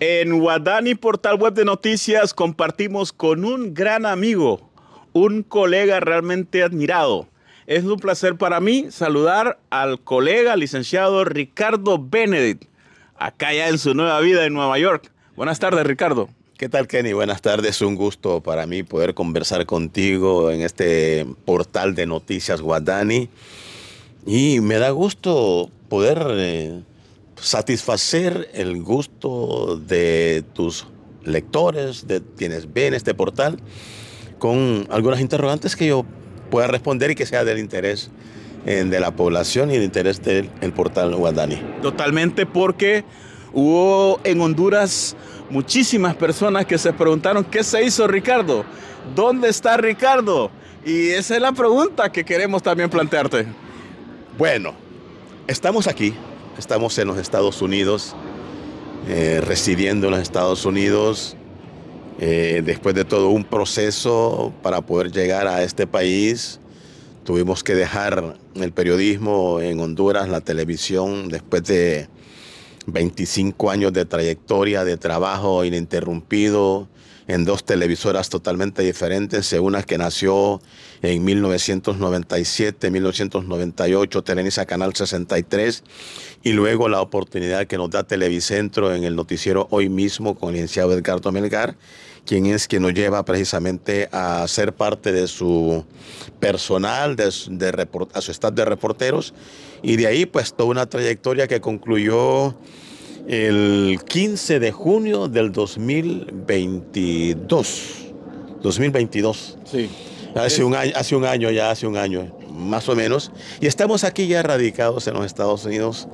En Guadani, portal web de noticias, compartimos con un gran amigo, un colega realmente admirado. Es un placer para mí saludar al colega licenciado Ricardo Benedict, acá ya en su nueva vida en Nueva York. Buenas tardes, Ricardo. ¿Qué tal, Kenny? Buenas tardes. Un gusto para mí poder conversar contigo en este portal de noticias Guadani. Y me da gusto poder... Eh, satisfacer el gusto de tus lectores, de quienes ven este portal, con algunas interrogantes que yo pueda responder y que sea del interés eh, de la población y del interés del portal Guadani. Totalmente porque hubo en Honduras muchísimas personas que se preguntaron qué se hizo Ricardo, dónde está Ricardo. Y esa es la pregunta que queremos también plantearte. Bueno, estamos aquí, Estamos en los Estados Unidos, eh, residiendo en los Estados Unidos, eh, después de todo un proceso para poder llegar a este país. Tuvimos que dejar el periodismo en Honduras, la televisión, después de 25 años de trayectoria, de trabajo ininterrumpido en dos televisoras totalmente diferentes, una que nació en 1997, 1998, Televisa Canal 63, y luego la oportunidad que nos da Televicentro en el noticiero hoy mismo con el licenciado Edgardo Melgar, quien es quien nos lleva precisamente a ser parte de su personal, de, a su staff de reporteros, y de ahí pues toda una trayectoria que concluyó el 15 de junio del 2022. 2022. Sí. Hace un año, hace un año ya, hace un año, más o menos. Y estamos aquí ya radicados en los Estados Unidos,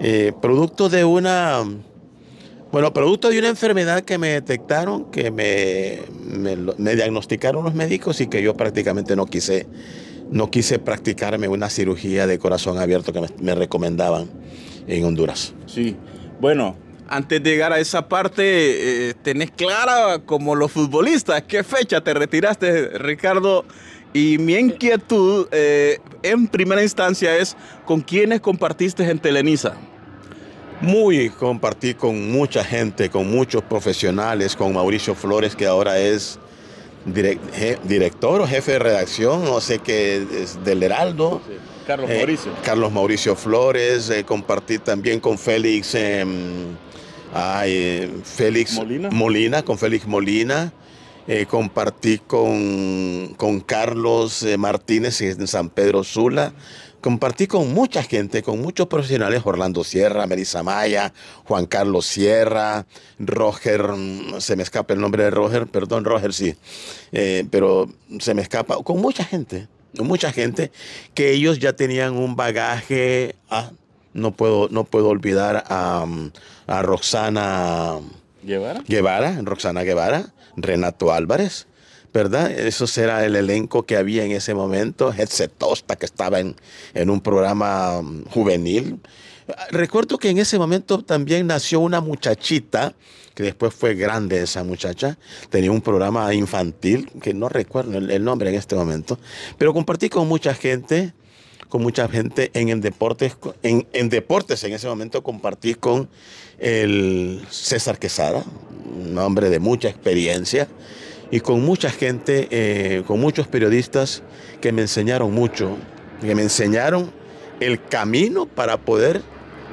eh, producto de una bueno, producto de una enfermedad que me detectaron, que me, diagnosticaron los médicos y que yo prácticamente no quise, no quise practicarme una cirugía de corazón abierto que me, recomendaban en Honduras. Sí, bueno, antes de llegar a esa parte, eh, tenés clara como los futbolistas qué fecha te retiraste, Ricardo. Y mi inquietud eh, en primera instancia es con quiénes compartiste en Telenisa muy compartí con mucha gente, con muchos profesionales, con Mauricio Flores, que ahora es director o jefe de redacción, no sé que es del Heraldo. Carlos eh, Mauricio. Carlos Mauricio Flores, eh, compartí también con Félix. Em, Félix Molina. con Félix Molina. Eh, compartí con, con Carlos Martínez en San Pedro Sula compartí con mucha gente, con muchos profesionales, Orlando Sierra, Melissa Maya, Juan Carlos Sierra, Roger, mm, se me escapa el nombre de Roger, perdón, Roger sí, eh, pero se me escapa, con mucha gente, con mucha gente que ellos ya tenían un bagaje, ah, no puedo, no puedo olvidar a, mm, Roxana Roxana Guevara, Renato Álvarez, ¿verdad? Eso será el elenco que había en ese momento, Hetze Tosta, que estaba en, en un programa um, juvenil. Recuerdo que en ese momento también nació una muchachita, que después fue grande esa muchacha, tenía un programa infantil, que no recuerdo el, nombre en este momento, pero compartí con mucha gente, con mucha gente en el deportes, en, en, deportes en ese momento compartí con el César Quesada, un hombre de mucha experiencia, y con mucha gente, eh, con muchos periodistas que me enseñaron mucho, que me enseñaron el camino para poder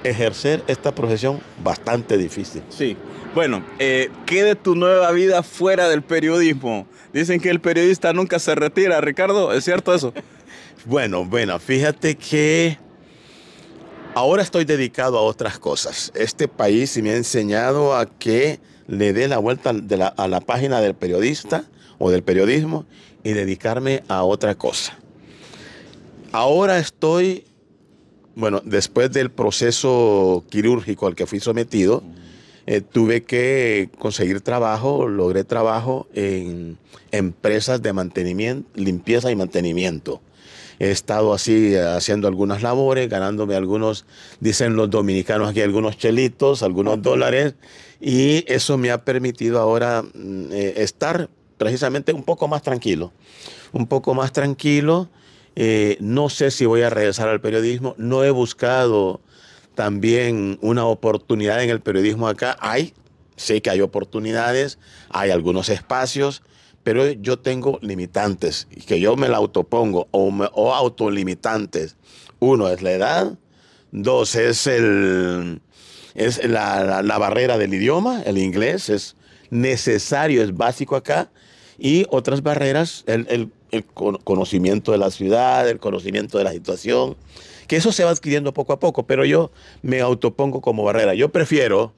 ejercer esta profesión bastante difícil. Sí, bueno, eh, ¿qué de tu nueva vida fuera del periodismo? Dicen que el periodista nunca se retira, Ricardo, ¿es cierto eso? bueno, bueno, fíjate que ahora estoy dedicado a otras cosas. Este país me ha enseñado a que le dé la vuelta a la página del periodista o del periodismo y dedicarme a otra cosa. Ahora estoy, bueno, después del proceso quirúrgico al que fui sometido, eh, tuve que conseguir trabajo, logré trabajo en empresas de mantenimiento, limpieza y mantenimiento. He estado así eh, haciendo algunas labores, ganándome algunos, dicen los dominicanos aquí, algunos chelitos, algunos dólares. Y eso me ha permitido ahora mm, eh, estar precisamente un poco más tranquilo. Un poco más tranquilo. Eh, no sé si voy a regresar al periodismo. No he buscado también una oportunidad en el periodismo acá. Hay, sé que hay oportunidades, hay algunos espacios, pero yo tengo limitantes que yo me la autopongo o, me, o autolimitantes. Uno es la edad, dos es, el, es la, barrera del idioma, el inglés es necesario, es básico acá, y otras barreras, el, el conocimiento de la ciudad, el conocimiento de la situación, que eso se va adquiriendo poco a poco, pero yo me autopongo como barrera. Yo prefiero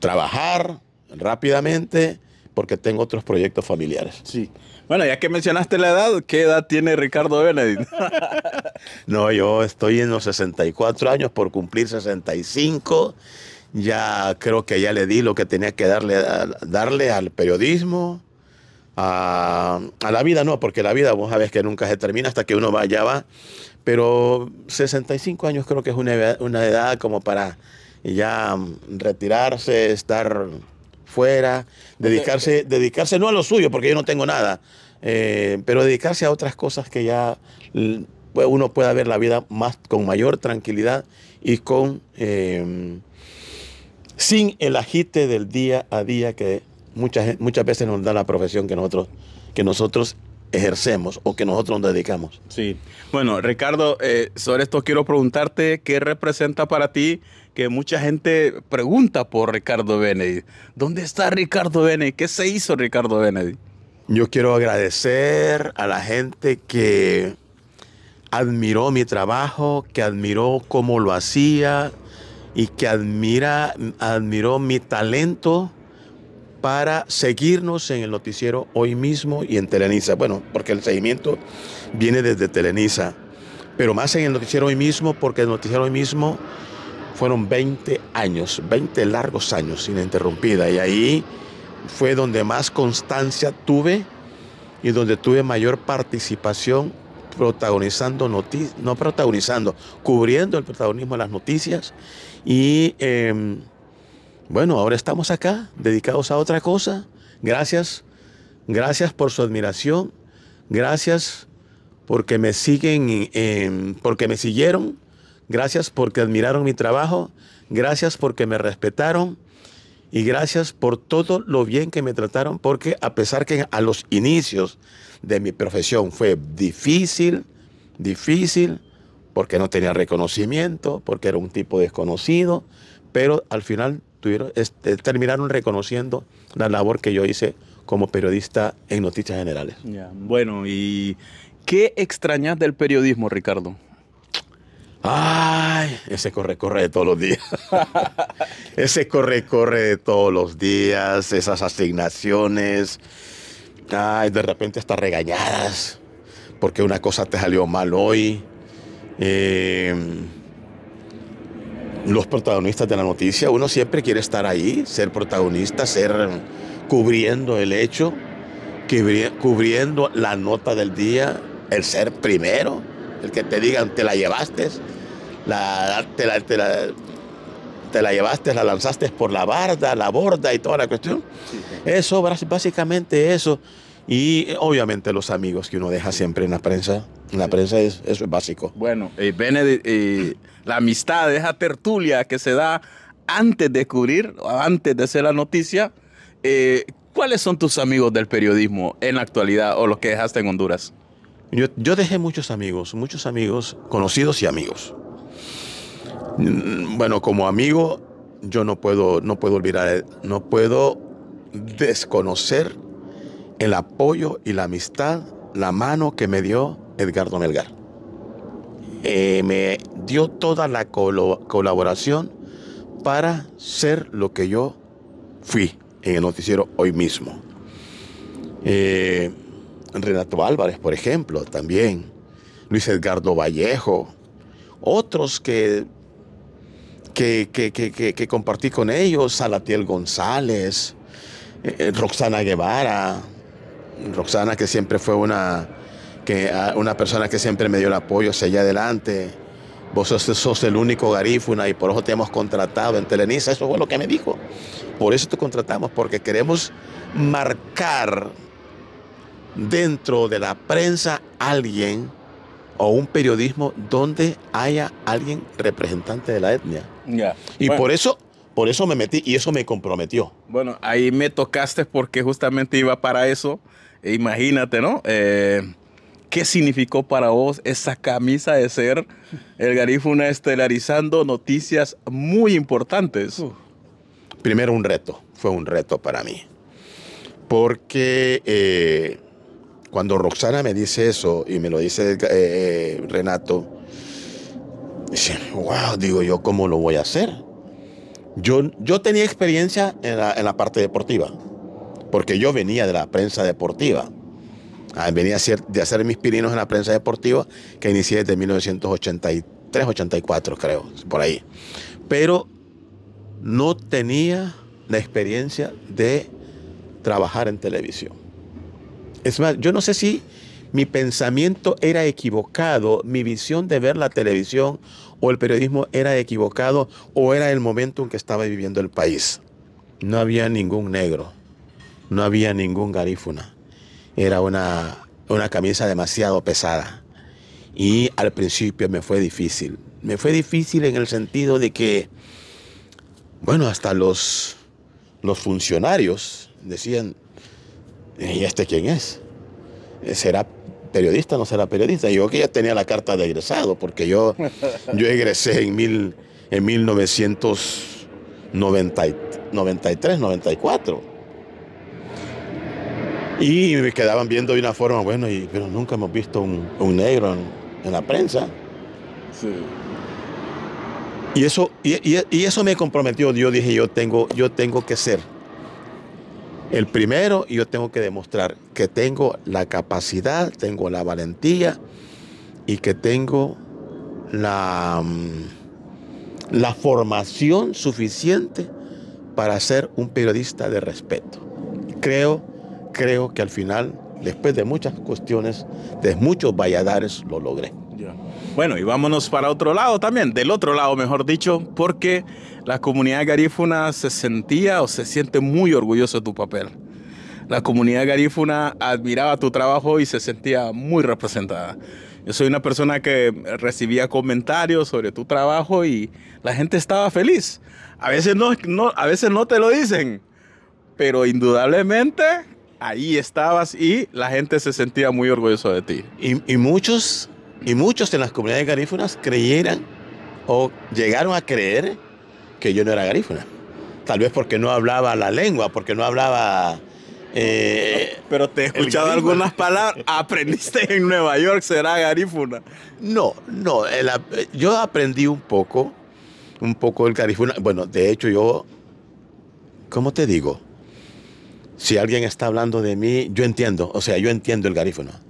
trabajar rápidamente, porque tengo otros proyectos familiares. Sí. Bueno, ya que mencionaste la edad, ¿qué edad tiene Ricardo Benedict? no, yo estoy en los 64 años por cumplir 65. Ya creo que ya le di lo que tenía que darle, darle al periodismo, a, la vida, no, porque la vida vos sabés que nunca se termina hasta que uno va, ya va. Pero 65 años creo que es una edad como para ya retirarse, estar fuera, dedicarse, eh, dedicarse no a lo suyo, porque yo no tengo nada, eh, pero dedicarse a otras cosas que ya mm, pues, uno pueda ver la vida más con mayor tranquilidad y con em, sin el agite del día a día que muchas, muchas veces nos da la profesión que nosotros, que nosotros ejercemos o que nosotros nos dedicamos. Sí. Bueno, Ricardo, eh, sobre esto quiero preguntarte qué representa para ti que mucha gente pregunta por Ricardo Benedict. ¿Dónde está Ricardo Benedict? ¿Qué se hizo Ricardo Benedict? Yo quiero agradecer a la gente que admiró mi trabajo, que admiró cómo lo hacía y que admira, admiró mi talento para seguirnos en el noticiero hoy mismo y en Telenisa. Bueno, porque el seguimiento viene desde Telenisa, pero más en el noticiero hoy mismo, porque el noticiero hoy mismo fueron 20 años, 20 largos años ininterrumpida. Y ahí fue donde más constancia tuve y donde tuve mayor participación protagonizando noticias, no protagonizando, cubriendo el protagonismo de las noticias. Y em, bueno, ahora estamos acá, dedicados a otra cosa. Gracias, gracias por su admiración, gracias porque me siguen, em, porque me siguieron Gracias porque admiraron mi trabajo, gracias porque me respetaron y gracias por todo lo bien que me trataron, porque a pesar que a los inicios de mi profesión fue difícil, difícil, porque no tenía reconocimiento, porque era un tipo desconocido, pero al final este, terminaron reconociendo la labor que yo hice como periodista en Noticias Generales. Bueno, ¿y qué extrañas del periodismo, Ricardo? Ay, ese corre, corre de todos los días. ese corre, corre de todos los días, esas asignaciones. Ay, de repente hasta regañadas, porque una cosa te salió mal hoy. Em, los protagonistas de la noticia, uno siempre quiere estar ahí, ser protagonista, ser cubriendo el hecho, cubriendo la nota del día, el ser primero el que te digan, te la llevaste, la, te, la, llevaste, la lanzaste por la barda, la borda y toda la cuestión. Eso, básicamente eso. Y eh, obviamente los amigos que uno deja siempre en la prensa. En la prensa es, eso es básico. Bueno, eh, eh, la amistad, esa tertulia que se da antes de cubrir, antes de hacer la noticia, ¿cuáles son tus amigos del periodismo en la actualidad o los que dejaste en Honduras? Yo, dejé muchos amigos, muchos amigos, conocidos y amigos. Mm, bueno, como amigo, yo no puedo, no puedo olvidar, no puedo desconocer el apoyo y la amistad, la mano que me dio Edgardo Melgar. Eh, me dio toda la colaboración para ser lo que yo fui en el noticiero hoy mismo. Eh, Renato Álvarez, por ejemplo, también. Luis Edgardo Vallejo. Otros que, que, que, compartí con ellos. Salatiel González. Eh, eh, Roxana Guevara. Roxana que siempre fue una, que, una persona que siempre me dio el apoyo hacia allá adelante. Vos sos, sos, el único garífuna y por eso te hemos contratado en Telenisa. Eso fue lo que me dijo. Por eso te contratamos, porque queremos marcar dentro de la prensa alguien o un periodismo donde haya alguien representante de la etnia. Y por eso por eso me metí y eso me comprometió. Bueno, ahí me tocaste porque justamente iba para eso. E imagínate, ¿no? Eh, ¿Qué significó para vos esa camisa de ser el Garífuna estelarizando noticias muy importantes? Primero un reto, fue un reto para mí. Porque eh, cuando Roxana me dice eso y me lo dice eh, eh Renato, wow, digo yo, ¿cómo lo voy a hacer? Yo, yo tenía experiencia en la, parte deportiva, porque yo venía de la prensa deportiva. Ah, venía de hacer mis pirinos en la prensa deportiva, que inicié desde 1983, 84, creo, por ahí. Pero no tenía la experiencia de trabajar en televisión. Es más, yo no sé si mi pensamiento era equivocado, mi visión de ver la televisión o el periodismo era equivocado o era el momento en que estaba viviendo el país. No había ningún negro, no había ningún garífuna. Era una, camisa demasiado pesada. Y al principio me fue difícil. Me fue difícil en el sentido de que, bueno, hasta los, los funcionarios decían, ¿y este quién es? ¿Será periodista, o no será periodista. Yo que ya tenía la carta de egresado, porque yo, yo egresé en, mil, en 1993, 94. Y me quedaban viendo de una forma, bueno, y, pero nunca hemos visto un, negro en, la prensa. Y eso, y eso me comprometió. Yo dije, yo tengo, yo tengo que ser el primero, yo tengo que demostrar que tengo la capacidad, tengo la valentía y que tengo la, mm, la formación suficiente para ser un periodista de respeto. Creo, creo que al final, después de muchas cuestiones, de muchos valladares, lo logré. Bueno, y vámonos para otro lado también, del otro lado mejor dicho, porque la comunidad garífuna se sentía o se siente muy orgulloso de tu papel. La comunidad garífuna admiraba tu trabajo y se sentía muy representada. Yo soy una persona que recibía comentarios sobre tu trabajo y la gente estaba feliz. A veces no, no, a veces no te lo dicen, pero indudablemente ahí estabas y la gente se sentía muy orgullosa de ti. y, y muchos y muchos en las comunidades garífunas creyeran o llegaron a creer que yo no era garífuna. Tal vez porque no hablaba la lengua, porque no hablaba... Eh, Pero te he escuchado algunas palabras. ¿Aprendiste en Nueva York? ¿Será garífuna? No, no. yo aprendí un poco, un poco el garífuna. Bueno, de hecho yo, ¿cómo te digo? Si alguien está hablando de mí, yo entiendo. O sea, yo entiendo el garífuna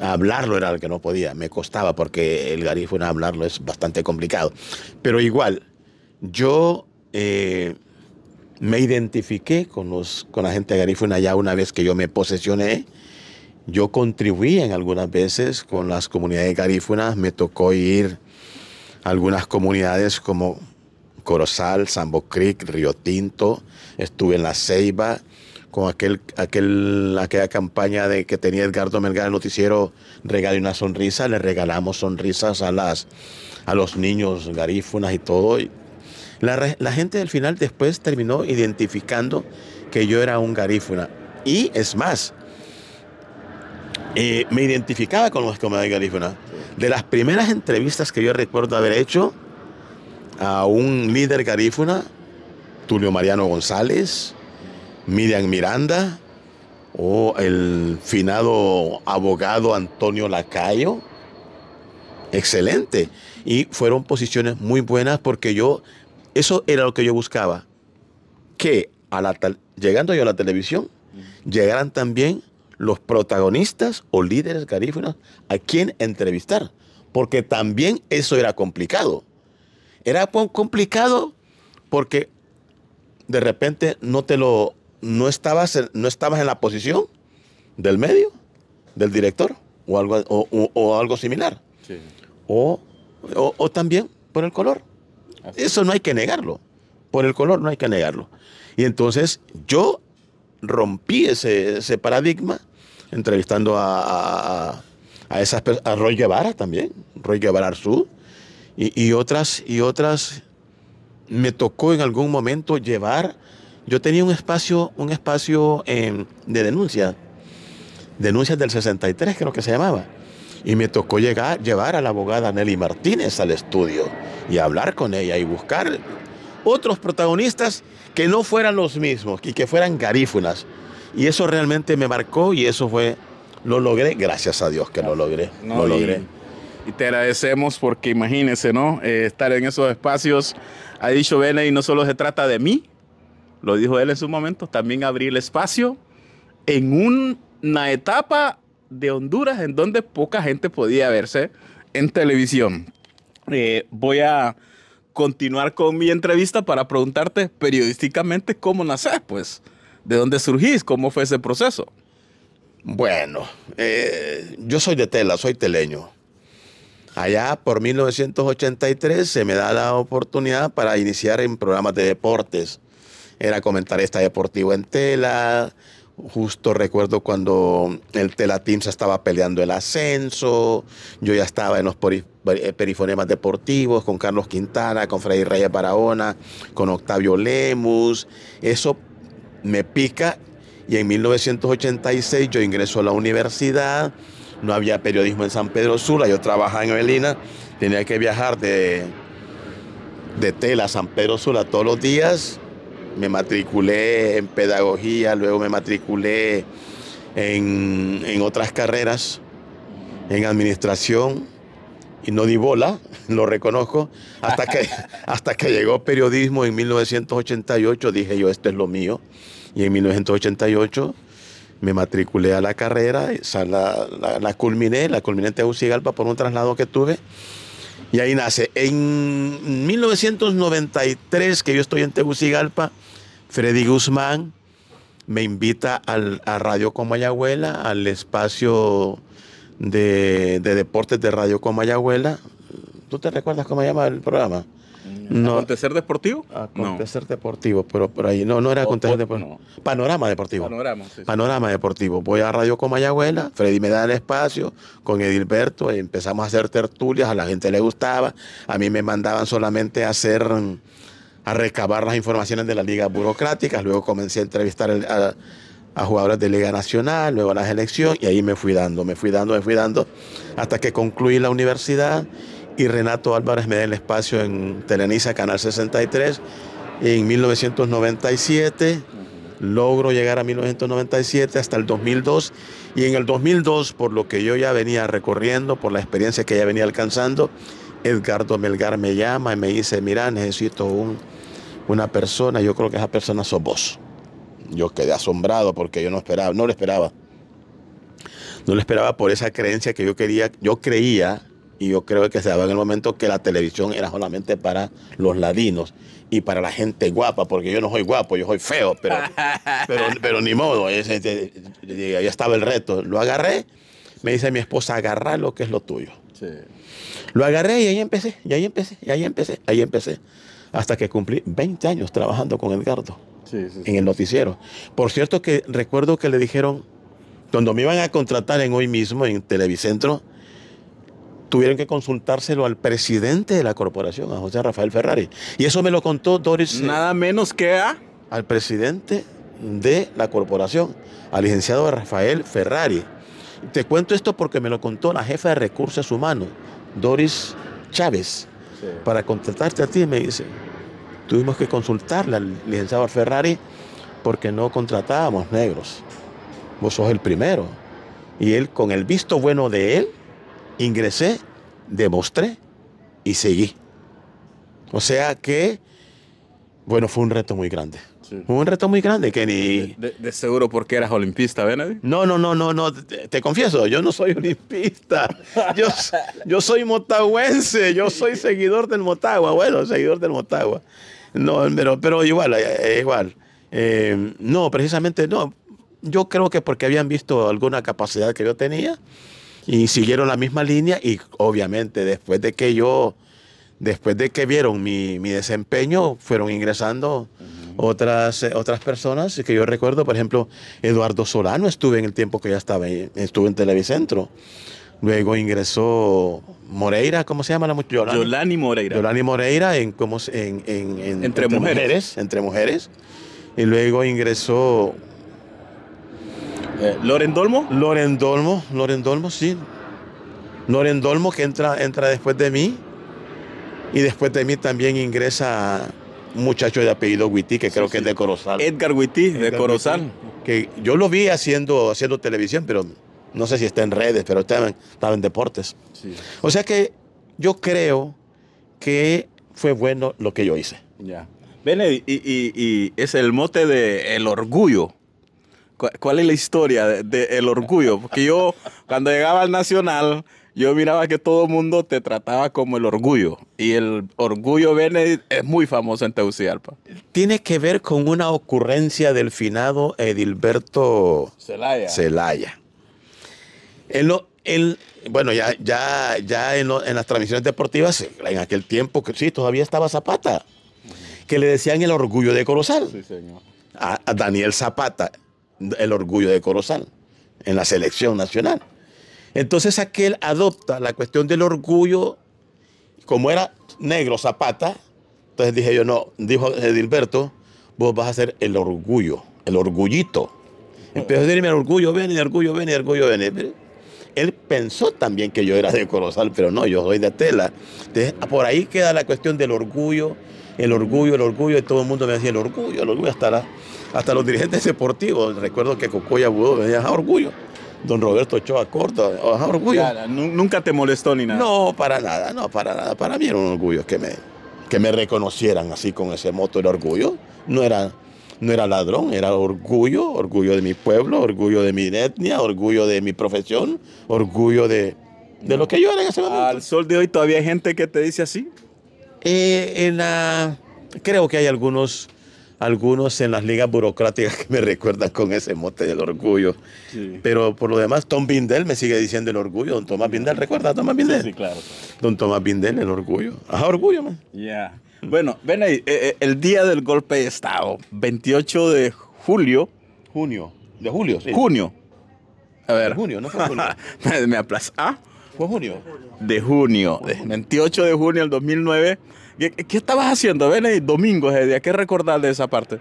hablarlo era lo que no podía, me costaba porque el garífuna hablarlo es bastante complicado. Pero igual, yo eh, me identifiqué con, los, con la gente garífuna ya una vez que yo me posesioné. Yo contribuí en algunas veces con las comunidades garífunas, me tocó ir a algunas comunidades como Corozal, Sambo Creek, Río Tinto, estuve en La Ceiba, con aquel, aquel, aquella campaña de que tenía Edgardo Melgar el noticiero Regale una sonrisa, le regalamos sonrisas a, las, a los niños, garífunas y todo. la, gente del final después terminó identificando que yo era un garífuna. Y es más, eh, me identificaba con los comedores garífunas. De las primeras entrevistas que yo recuerdo haber hecho a un líder garífuna, Tulio Mariano González, Miriam Miranda o el finado abogado Antonio Lacayo. Excelente. Y fueron posiciones muy buenas porque yo, eso era lo que yo buscaba. Que llegando yo a la televisión, llegaran también los protagonistas o líderes garífunas a quien entrevistar. Porque también eso era complicado. Era complicado porque de repente no te lo no estabas, no estabas en la posición del medio, del director, o algo, o, algo similar. O, también por el color. Eso no hay que negarlo. Por el color no hay que negarlo. Y entonces yo rompí ese, paradigma entrevistando a, a Roy Guevara también, Roy Guevara Arzú, y otras, y otras. Me tocó en algún momento llevar yo tenía un espacio, un espacio em, de denuncia, denuncias del 63 creo que se llamaba, y me tocó llegar, llevar a la abogada Nelly Martínez al estudio y hablar con ella y buscar otros protagonistas que no fueran los mismos y que fueran garífunas. Y eso realmente me marcó y eso fue, lo logré, gracias a Dios que lo logré, lo logré. Y te agradecemos porque imagínense, ¿no? Eh, estar en esos espacios, ha dicho Vene, y no solo se trata de mí, lo dijo él en su momento, también abrir espacio en una etapa de Honduras en donde poca gente podía verse en televisión. Eh, voy a continuar con mi entrevista para preguntarte periodísticamente cómo nacés, pues, de dónde surgís, cómo fue ese proceso. Bueno, eh, yo soy de Tela, soy teleño. Allá por 1983 se me da la oportunidad para iniciar en programas de deportes era comentarista deportivo en tela. Justo recuerdo cuando el Tela Team se estaba peleando el ascenso, yo ya estaba en los eh, perifonemas deportivos con Carlos Quintana, con Freddy Reyes Barahona, con Octavio Lemus. Eso me pica y en 1986 yo ingreso a la universidad, no había periodismo en San Pedro Sula, yo trabajaba en Evelina. tenía que viajar de, de Tela a San Pedro Sula todos los días me matriculé en pedagogía, luego me matriculé en, otras carreras, en administración, y no di bola, lo reconozco, hasta que, hasta que llegó periodismo en 1988, dije yo, esto es lo mío, y en 1988 me matriculé a la carrera, la, la, culminé, la culminé en Tegucigalpa por un traslado que tuve, y ahí nace. En 1993, que yo estoy en Tegucigalpa, Freddy Guzmán me invita al, a Radio Comayagüela, al espacio de, de deportes de Radio Comayagüela. ¿Tú te recuerdas cómo se llama el programa? No. ¿Acontecer deportivo? Acontecer deportivo, pero por ahí. No, no era acontecer deportivo. Panorama deportivo. Panorama, sí, Panorama deportivo. Voy a Radio Comayagüela, Freddy me da el espacio con Edilberto, empezamos a hacer tertulias, a la gente le gustaba. A mí me mandaban solamente a hacer a recabar las informaciones de las ligas burocráticas, luego comencé a entrevistar a, jugadores de Liga Nacional, luego a las elecciones, y ahí me fui dando, me fui dando, me fui dando, hasta que concluí la universidad y Renato Álvarez me da el espacio en Telenisa Canal 63. En 1997 logro llegar a 1997 hasta el 2002 y en el 2002, por lo que yo ya venía recorriendo, por la experiencia que ya venía alcanzando, Edgardo Melgar me llama y me dice, mira, necesito un, una persona, yo creo que esa persona sos vos. Yo quedé asombrado porque yo no esperaba, no lo esperaba. No lo esperaba por esa creencia que yo quería, yo creía y yo creo que se daba en el momento que la televisión era solamente para los ladinos y para la gente guapa, porque yo no soy guapo, yo soy feo, pero, pero, ni modo, ahí estaba el reto. Lo agarré, me dice mi esposa, agarra lo que es lo tuyo. Lo agarré y ahí empecé, y ahí empecé, y ahí empecé, ahí empecé, hasta que cumplí 20 años trabajando con Edgardo sí, sí, en el noticiero. Por cierto que recuerdo que le dijeron, cuando me iban a contratar en hoy mismo en Televicentro, tuvieron que consultárselo al presidente de la corporación, a José Rafael Ferrari. Y eso me lo contó Doris. Eh, Nada menos que a. Al presidente de la corporación, al licenciado Rafael Ferrari. Te cuento esto porque me lo contó la jefa de recursos humanos, Doris Chávez. Para contratarte a ti, me dice, tuvimos que consultarle al licenciado Ferrari porque no contratábamos negros. Vos sos el primero. Y él, con el visto bueno de él, ingresé, demostré y seguí. O sea que, bueno, fue un reto muy grande. Fue un reto muy grande que De, seguro porque eras olimpista, ¿ven? No, no, no, no, no. Te, confieso, yo no soy olimpista. Yo, yo soy motagüense, yo soy seguidor del Motagua. Bueno, seguidor del Motagua. No, pero, igual, eh, eh, igual. Eh, no, precisamente no. Yo creo que porque habían visto alguna capacidad que yo tenía, y siguieron la misma línea y obviamente después de que yo, después de que vieron mi, desempeño, fueron ingresando otras, eh, otras personas que yo recuerdo, por ejemplo, Eduardo Solano estuve en el tiempo que ya estaba, estuve en Televicentro. Luego ingresó Moreira, ¿cómo se llama la muchacha? Yolani. Moreira. Yolani Moreira en, como, en, entre, mujeres. Entre mujeres. Y luego ingresó eh, ¿Loren Dolmo? Loren Dolmo, Loren Dolmo, sí. Loren Dolmo que entra, entra después de mí. Y después de mí también ingresa un muchacho de apellido Huití, que creo que es de Corozal. Edgar Huití, de Corozal. que yo lo vi haciendo, haciendo televisión, pero no sé si está en redes, pero estaba en, deportes. O sea que yo creo que fue bueno lo que yo hice. Ya. y, es el mote del el orgullo ¿Cuál es la historia del orgullo? Porque yo, cuando llegaba al Nacional, yo miraba que todo el mundo te trataba como el orgullo. Y el orgullo Vene es muy famoso en Tegucigalpa. Tiene que ver con una ocurrencia del finado Edilberto Celaya. bueno, ya, ya, ya en, las transmisiones deportivas, en aquel tiempo, que sí, todavía estaba Zapata, que le decían el orgullo de colosal Sí, señor. a Daniel Zapata el orgullo de Corozal en la selección nacional. Entonces aquel adopta la cuestión del orgullo, como era negro Zapata, entonces dije yo, no, dijo Edilberto, vos vas a ser el orgullo, el orgullito. Empezó a decirme el orgullo, ven y orgullo, ven y orgullo, ven. Él pensó también que yo era de Corozal, pero no, yo soy de Tela. Entonces, por ahí queda la cuestión del orgullo, el orgullo, el orgullo, y todo el mundo me decía, el orgullo, el orgullo, hasta, hasta los dirigentes deportivos, recuerdo que Cocoya Budó me decía, orgullo. Don Roberto Ochoa Corta, ah, orgullo. nunca te molestó ni nada. No, para nada, no, para nada. Para mí era un orgullo que me, que me reconocieran así con ese moto, el orgullo. No era, no era ladrón, era orgullo, orgullo de mi pueblo, orgullo de mi etnia, orgullo de mi profesión, orgullo de, de lo que yo era en ese momento. Al sol de hoy todavía hay gente que te dice así. Eh, en la, creo que hay algunos, algunos en las ligas burocráticas que me recuerdan con ese mote del orgullo. Pero por lo demás, Tom Bindel me sigue diciendo el orgullo. Don Tomás Bindel, ¿recuerda a Tomás Bindel? Sí, claro. Don Tomás Bindel, el orgullo. Ah, orgullo, man. Ya. Bueno, ven ahí, eh, eh, el día del golpe de Estado, 28 de julio. Junio. De julio, sí. Junio. A ver. junio, no fue junio. me aplazó. ¿Ah? ¿Fue junio? De junio, 28 de junio del 2009. ¿Qué, estabas haciendo, Benny? Domingo ese eh, día, ¿qué recordar de esa parte?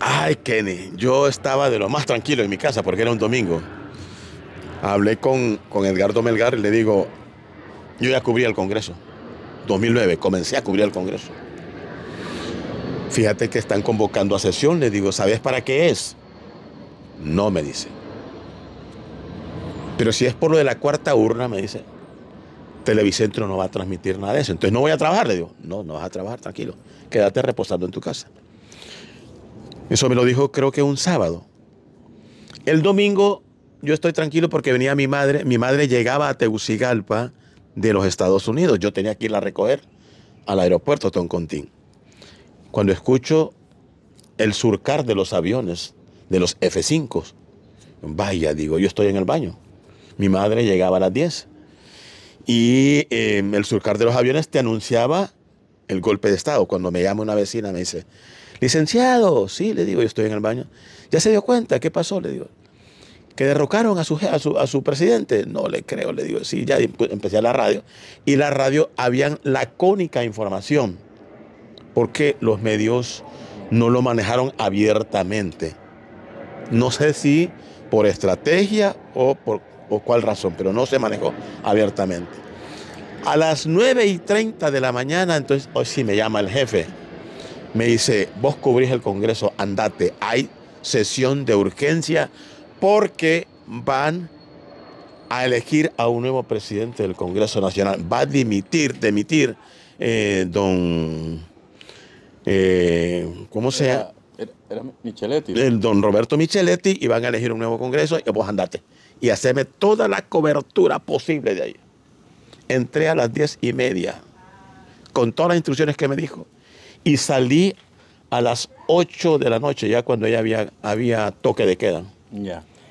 Ay, Kenny, yo estaba de lo más tranquilo en mi casa porque era un domingo. Hablé con, con Edgardo Melgar y le digo, yo ya cubrí el Congreso. 2009, comencé a cubrir el Congreso. Fíjate que están convocando a sesión, le digo, ¿sabes para qué es? No, me dice. Pero si es por lo de la cuarta urna, me dice, Televicentro no va a transmitir nada de eso. Entonces no voy a trabajar, le digo, no, no vas a trabajar, tranquilo. Quédate reposando en tu casa. Eso me lo dijo creo que un sábado. El domingo yo estoy tranquilo porque venía mi madre. Mi madre llegaba a Tegucigalpa de los Estados Unidos. Yo tenía que irla a recoger al aeropuerto Toncontín. Cuando escucho el surcar de los aviones, de los F-5, vaya, digo, yo estoy en el baño. Mi madre llegaba a las 10 y em, el surcar de los aviones te anunciaba el golpe de Estado. Cuando me llama una vecina me dice, licenciado, sí, le digo, yo estoy en el baño. ¿Ya se dio cuenta? ¿Qué pasó? Le digo. Que derrocaron a su, a su, presidente. No le creo, le digo, sí, ya empecé a la radio. Y la radio habían cónica información, porque los medios no lo manejaron abiertamente. No sé si por estrategia o por o cuál razón, pero no se manejó abiertamente. A las 9 y 30 de la mañana, entonces, hoy sí me llama el jefe, me dice, vos cubrís el Congreso, andate, hay sesión de urgencia porque van a elegir a un nuevo presidente del Congreso Nacional. Va a dimitir, demitir eh, don... Eh, ¿Cómo se Era Micheletti. don Roberto Micheletti y van a elegir un nuevo Congreso y vos andate y hacerme toda la cobertura posible de ahí. Entré a las diez y media con todas las instrucciones que me dijo y salí a las 8 de la noche, ya cuando ya había, había toque de queda.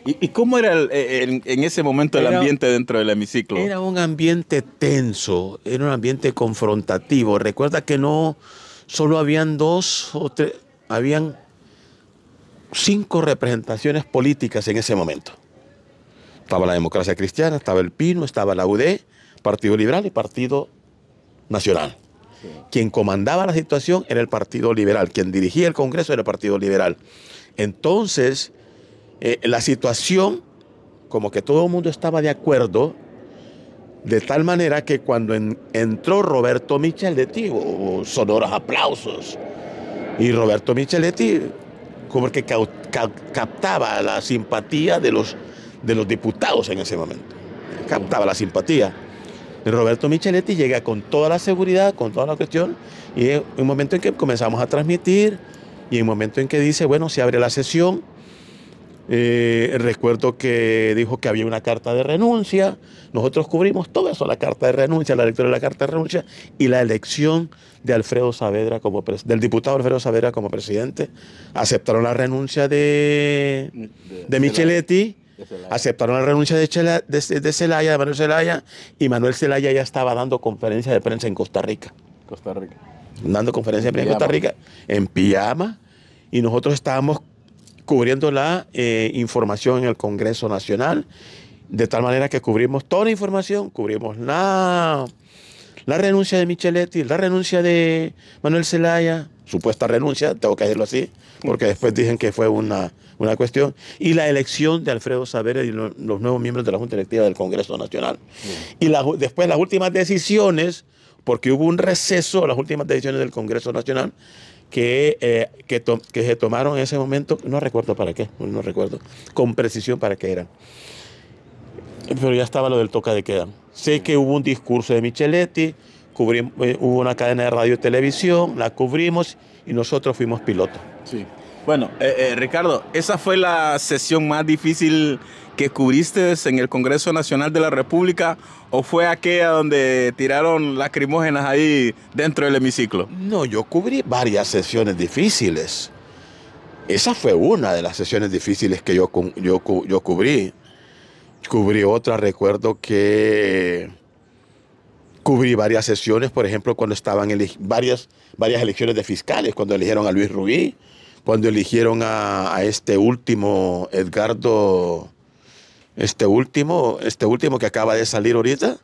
¿Y, cómo era eh, en ese momento el ambiente dentro del hemiciclo? Era un ambiente tenso, era un ambiente confrontativo. Recuerda que no solo habían dos o tres, habían cinco representaciones políticas en ese momento. Estaba la democracia cristiana, estaba el Pino, estaba la UD, Partido Liberal y Partido Nacional. Quien comandaba la situación era el Partido Liberal, quien dirigía el Congreso era el Partido Liberal. Entonces, eh, la situación, como que todo el mundo estaba de acuerdo, de tal manera que cuando entró Roberto Micheletti, sonoros aplausos. Y Roberto Micheletti, como que captaba la simpatía de los de los diputados en ese momento. Captaba la simpatía. Roberto Micheletti llega con toda la seguridad, con toda la cuestión, y es un momento en que comenzamos a transmitir, y un momento en que dice, bueno, se abre la sesión. Eh, recuerdo que dijo que había una carta de renuncia. Nosotros cubrimos todo eso, la carta de renuncia, la lectura de la carta de renuncia y la elección de Alfredo Saavedra como del diputado Alfredo Saavedra como presidente. Aceptaron la renuncia de, de Micheletti Aceptaron la renuncia de Celaya, de, Celaya, de Manuel Celaya, y Manuel Celaya ya estaba dando conferencia de prensa en Costa Rica. Costa Rica. Dando conferencia de prensa en Costa Rica, en pijama, y nosotros estábamos cubriendo la eh, información en el Congreso Nacional, de tal manera que cubrimos toda la información, cubrimos la, la renuncia de Micheletti, la renuncia de Manuel Zelaya, supuesta renuncia, tengo que decirlo así, porque después dicen que fue una una cuestión, y la elección de Alfredo Saberes y los nuevos miembros de la Junta Electiva del Congreso Nacional. Mm. Y después las últimas decisiones, porque hubo un receso, las últimas decisiones del Congreso Nacional, que, eh, que, se tomaron en ese momento, no recuerdo para qué, no recuerdo con precisión para qué eran. Pero ya estaba lo del toca de queda. Sé que hubo un discurso de Micheletti, eh, hubo una cadena de radio y televisión, la cubrimos y nosotros fuimos pilotos. Sí. Bueno, eh, eh, Ricardo, esa fue la sesión más difícil que cubriste en el Congreso Nacional de la República o fue aquella donde tiraron lacrimógenas ahí dentro del hemiciclo? No, yo cubrí varias sesiones difíciles. Esa fue una de las sesiones difíciles que yo, yo, cubrí. Cubrí otra, recuerdo que cubrí varias sesiones, por ejemplo, cuando estaban varias, varias elecciones de fiscales, cuando eligieron a Luis Rubí cuando eligieron a, este último, Edgardo, este último, este último que acaba de salir ahorita.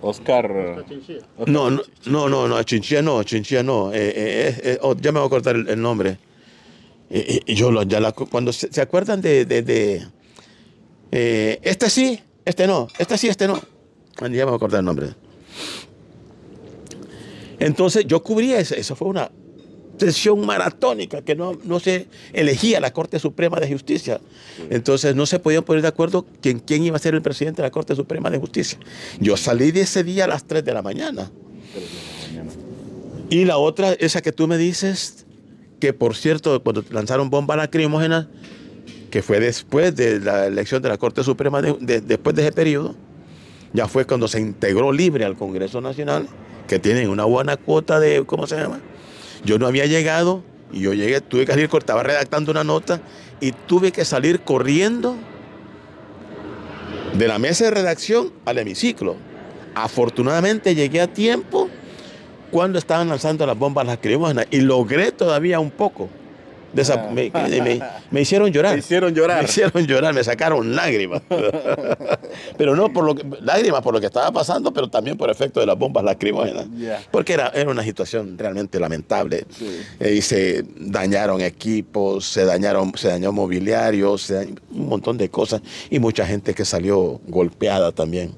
Oscar. No, no, no, no, Chinchilla no, Chinchilla no. Eh, eh, eh, oh, ya me voy a cortar el, nombre. yo ya cuando se, acuerdan de, de, este sí, este no, este sí, este no. Ya me voy a cortar el nombre. Entonces yo cubría eso fue una, sesión maratónica que no, no se elegía la Corte Suprema de Justicia. Entonces no se podían poner de acuerdo quién, quién iba a ser el presidente de la Corte Suprema de Justicia. Yo salí de ese día a las 3 de la mañana. Y la otra, esa que tú me dices, que por cierto, cuando lanzaron bomba lacrimógena que fue después de la elección de la Corte Suprema, de, después de ese periodo, ya fue cuando se integró libre al Congreso Nacional, que tienen una buena cuota de, ¿cómo se llama? Yo no había llegado y yo llegué, tuve que salir, estaba redactando una nota y tuve que salir corriendo de la mesa de redacción al hemiciclo. Afortunadamente llegué a tiempo cuando estaban lanzando las bombas las y logré todavía un poco Ah. me, hicieron llorar. Me hicieron llorar. Me hicieron llorar, me sacaron lágrimas. pero no por lo que, lágrimas por lo que estaba pasando, pero también por efecto de las bombas lacrimógenas. Porque era, era una situación realmente lamentable. Eh, y se dañaron equipos, se dañaron, se dañó mobiliario, un montón de cosas. Y mucha gente que salió golpeada también.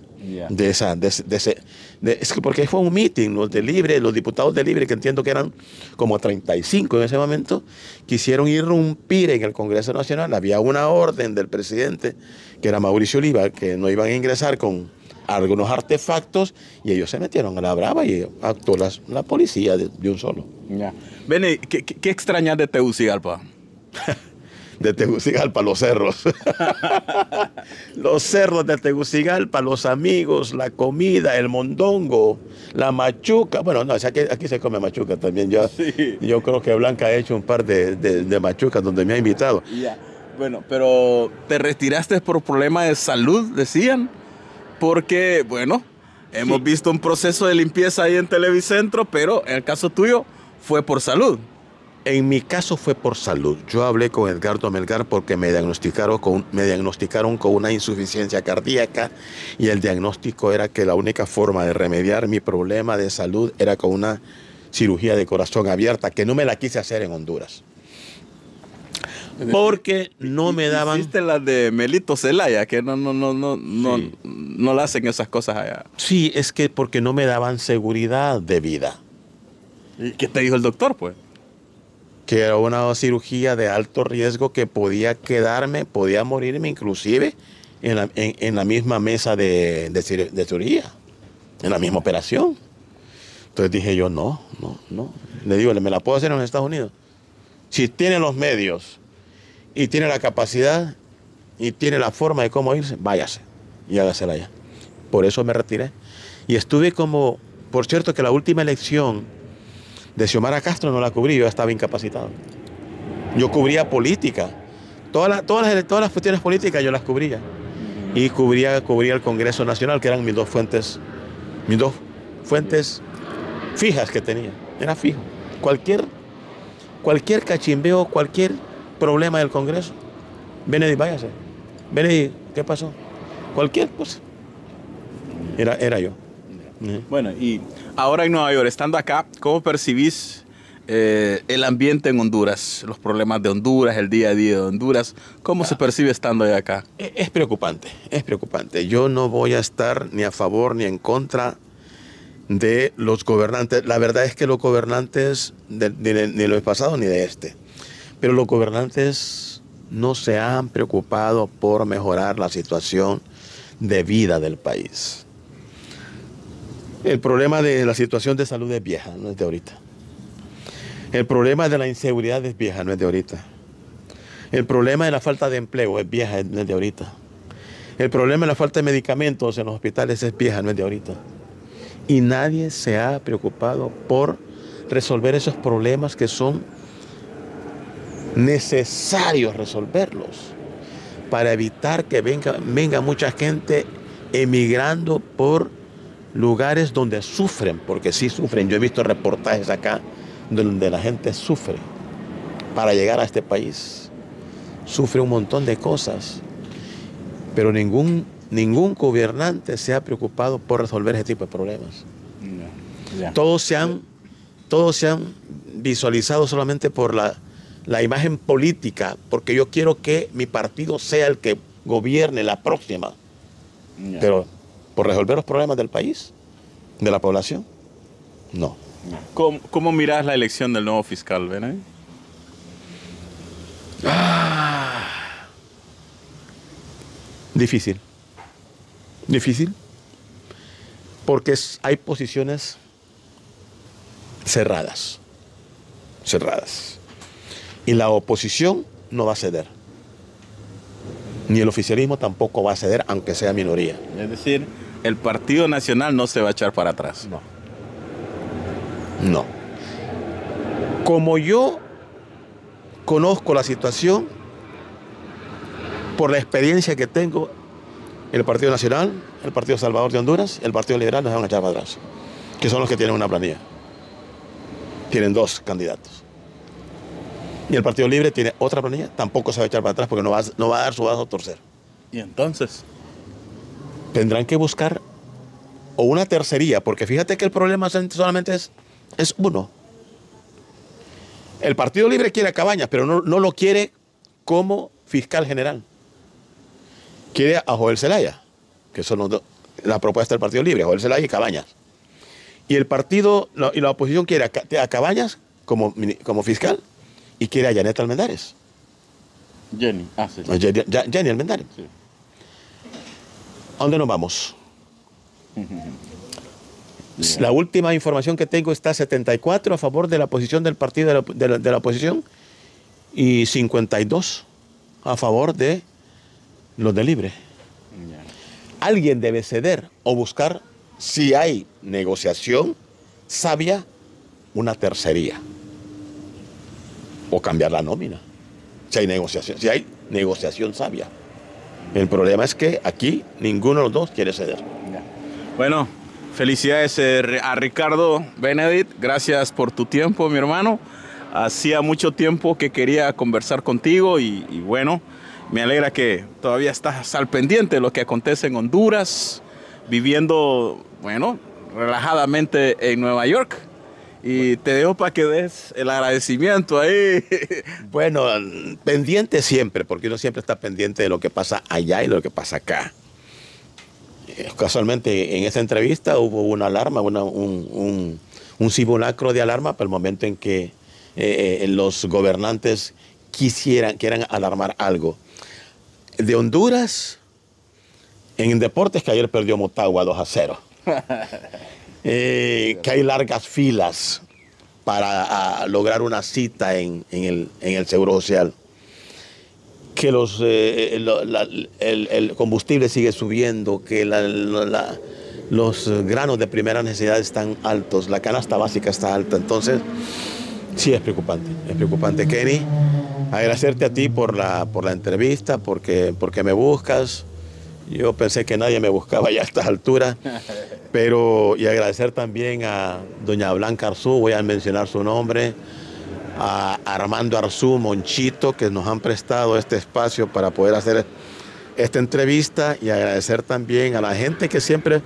De, esa, de, de, ese, es que porque fue un meeting, los de Libre, los diputados de Libre, que entiendo que eran como 35 en ese momento, quisieron irrumpir en el Congreso Nacional. Había una orden del presidente, que era Mauricio Oliva, que no iban a ingresar con algunos artefactos y ellos se metieron a la brava y actuó la, policía de, un solo. Ya. Bene, ¿qué, qué extrañas de Teucigalpa? de Tegucigalpa, los cerros. los cerros de Tegucigalpa, los amigos, la comida, el mondongo, la machuca. Bueno, no, aquí, se come machuca también. Yo, yo creo que Blanca ha hecho un par de, machucas donde me ha invitado. Bueno, pero te retiraste por problema de salud, decían, porque, bueno, hemos visto un proceso de limpieza ahí en Televicentro, pero en el caso tuyo fue por salud. En mi caso fue por salud. Yo hablé con Edgardo Melgar porque me diagnosticaron, con, una insuficiencia cardíaca y el diagnóstico era que la única forma de remediar mi problema de salud era con una cirugía de corazón abierta, que no me la quise hacer en Honduras. Porque no me daban. Hiciste la de Melito Celaya, que no, no, no, no, no no, no la hacen esas cosas allá. Sí, es que porque no me daban seguridad de vida. ¿Y qué te dijo el doctor, pues? que era una cirugía de alto riesgo que podía quedarme, podía morirme inclusive en la, misma mesa de, cirugía, en la misma operación. Entonces dije yo, no, no, no. Le digo, ¿me la puedo hacer en Estados Unidos? Si tiene los medios y tiene la capacidad y tiene la forma de cómo irse, váyase y hágasela allá. Por eso me retiré. Y estuve como, por cierto que la última elección de Xiomara Castro no la cubrí, yo estaba incapacitado. Yo cubría política. Todas las, todas las, cuestiones políticas yo las cubría. Y cubría, cubría el Congreso Nacional, que eran mis dos fuentes, mis dos fuentes fijas que tenía. Era fijo. Cualquier, cualquier cachimbeo, cualquier problema del Congreso, Benedict, váyase. Benedict, ¿qué pasó? Cualquier cosa. Era, era yo. Bueno, y Ahora en Nueva York, estando acá, ¿cómo percibís eh, el ambiente en Honduras, los problemas de Honduras, el día a día de Honduras? ¿Cómo se percibe estando ahí acá? E, es preocupante, es preocupante. Yo no voy a estar ni a favor ni en contra de los gobernantes. La verdad es que los gobernantes, ni de los pasados ni de este, pero los gobernantes no se han preocupado por mejorar la situación de vida del país. El problema de la situación de salud es vieja, no es de ahorita. El problema de la inseguridad es vieja, no es de ahorita. El problema de la falta de empleo es vieja, no es de ahorita. El problema de la falta de medicamentos en los hospitales es vieja, no es de ahorita. Y nadie se ha preocupado por resolver esos problemas que son necesarios resolverlos para evitar que venga, venga mucha gente emigrando por lugares donde sufren, porque sí sufren. Yo he visto reportajes acá donde la gente sufre para llegar a este país. Sufre un montón de cosas, pero ningún, ningún gobernante se ha preocupado por resolver ese tipo de problemas. Todos, se han, todos se han visualizado solamente por la, la imagen política, porque yo quiero que mi partido sea el que gobierne la próxima. Pero por resolver los problemas del país, de la población. No. ¿Cómo, cómo miras la elección del nuevo fiscal, Benay? Ah. difícil. Difícil. Porque hay posiciones cerradas. Cerradas. Y la oposición no va a ceder ni el oficialismo tampoco va a ceder, aunque sea minoría. Es decir, el Partido Nacional no se va a echar para atrás. No. No. Como yo conozco la situación, por la experiencia que tengo, el Partido Nacional, el Partido Salvador de Honduras, el Partido Liberal nos van a echar para atrás, que son los que tienen una planilla. Tienen dos candidatos. Y el Partido Libre tiene otra planilla, tampoco se va a echar para atrás porque no va, no va a dar su vaso torcer. ¿Y entonces? Tendrán que buscar o una tercería, porque fíjate que el problema solamente es, es uno. El Partido Libre quiere a Cabañas, pero no, lo quiere como fiscal general. Quiere a Joel Zelaya, que son los dos, la propuesta del Partido Libre, Joel Zelaya y Cabañas. Y el partido y la oposición quiere a, Cabañas como, como fiscal y quiere a Janet Almendares. Jenny, ah, sí. Jenny, Almendares. ¿A dónde nos vamos? La última información que tengo está 74 a favor de la posición del partido de la, oposición y 52 a favor de los de libre. Alguien debe ceder o buscar, si hay negociación sabia, una tercería o cambiar la nómina. Si hay negociación, si hay negociación sabia. El problema es que aquí ninguno de los dos quiere ceder. Bueno, felicidades eh, a Ricardo Benedict. Gracias por tu tiempo, mi hermano. Hacía mucho tiempo que quería conversar contigo y, bueno, me alegra que todavía estás al pendiente de lo que acontece en Honduras, viviendo, bueno, relajadamente en Nueva York. Y te dejo para que des el agradecimiento ahí. Bueno, pendiente siempre, porque uno siempre está pendiente de lo que pasa allá y lo que pasa acá. Eh, casualmente en esa entrevista hubo una alarma, un, simulacro de alarma para el momento en que eh, eh, los gobernantes quisieran, quieran alarmar algo. De Honduras, en deportes que ayer perdió Motagua 2 a 0. Eh, que hay largas filas para ah, lograr una cita en, el, Seguro Social, que los, eh, eh, el, combustible sigue subiendo, que los granos de primera necesidad están altos, la canasta básica está alta. Entonces, sí es preocupante, es preocupante, Kenny. Agradecerte a ti por la, por la entrevista, porque, porque me buscas, yo pensé que nadie me buscaba ya a estas alturas, pero y agradecer también a doña Blanca Arzú, voy a mencionar su nombre, a Armando Arzú, Monchito, que nos han prestado este espacio para poder hacer esta entrevista y agradecer también a la gente que siempre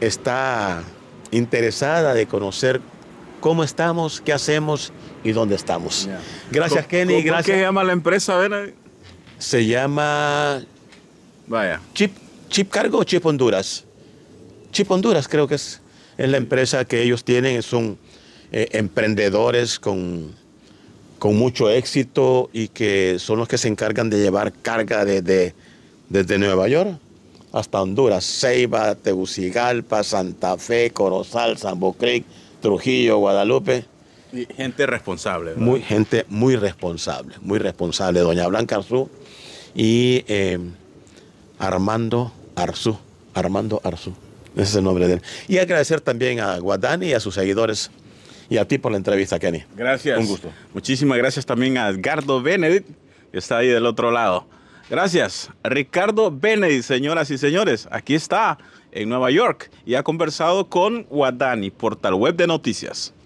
está interesada de conocer cómo estamos, qué hacemos y dónde estamos. Gracias, Kenny. Gracias. ¿Cómo se llama la empresa? Se llama Vaya. Chip, Chip Cargo o Chip Honduras. Chip Honduras creo que es, la empresa que ellos tienen, son eh, emprendedores con, con, mucho éxito y que son los que se encargan de llevar carga desde, desde Nueva York hasta Honduras, Ceiba, Tegucigalpa, Santa Fe, Corozal, San Creek, Trujillo, Guadalupe. gente responsable. Muy, gente muy responsable, muy responsable. Doña Blanca Arzú y eh, Armando Arzú. Armando Arzú. Ese es el nombre de él. Y agradecer también a Guadani y a sus seguidores y a ti por la entrevista, Kenny. Gracias. Un gusto. Muchísimas gracias también a Edgardo Benedict, que está ahí del otro lado. Gracias. Ricardo Benedict, señoras y señores, aquí está en Nueva York y ha conversado con Guadani, portal web de noticias.